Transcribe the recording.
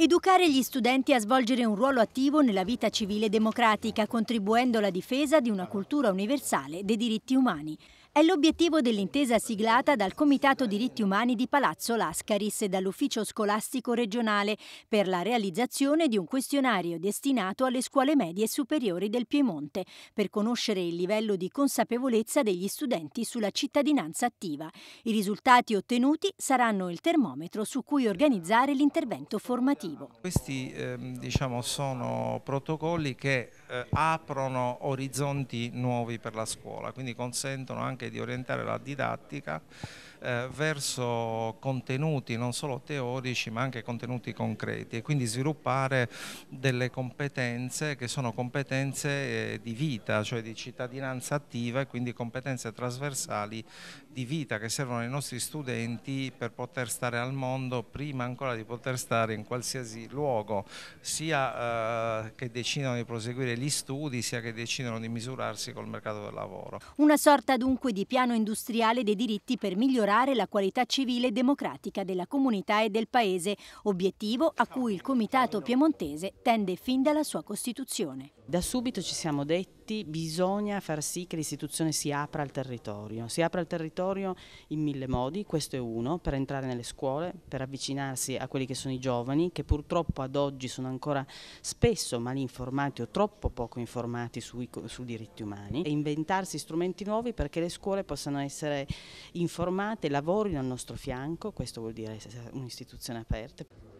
Educare gli studenti a svolgere un ruolo attivo nella vita civile democratica, contribuendo alla difesa di una cultura universale dei diritti umani. È l'obiettivo dell'intesa siglata dal Comitato Diritti Umani di Palazzo Lascaris e dall'Ufficio Scolastico Regionale per la realizzazione di un questionario destinato alle scuole medie e superiori del Piemonte per conoscere il livello di consapevolezza degli studenti sulla cittadinanza attiva. I risultati ottenuti saranno il termometro su cui organizzare l'intervento formativo. Questi ehm, diciamo, sono protocolli che eh, aprono orizzonti nuovi per la scuola, quindi consentono anche di orientare la didattica eh, verso contenuti non solo teorici ma anche contenuti concreti e quindi sviluppare delle competenze che sono competenze eh, di vita, cioè di cittadinanza attiva e quindi competenze trasversali di vita che servono ai nostri studenti per poter stare al mondo prima ancora di poter stare in qualsiasi luogo, sia eh, che decidano di proseguire gli studi, sia che decidano di misurarsi col mercato del lavoro. Una sorta dunque di piano industriale dei diritti per migliorare migliorare la qualità civile e democratica della comunità e del Paese, obiettivo a cui il Comitato Piemontese tende fin dalla sua Costituzione. Da subito ci siamo detti che bisogna far sì che l'istituzione si apra al territorio, si apra al territorio in mille modi, questo è uno, per entrare nelle scuole, per avvicinarsi a quelli che sono i giovani che purtroppo ad oggi sono ancora spesso mal informati o troppo poco informati sui, sui diritti umani e inventarsi strumenti nuovi perché le scuole possano essere informate, lavorino al nostro fianco, questo vuol dire un'istituzione aperta.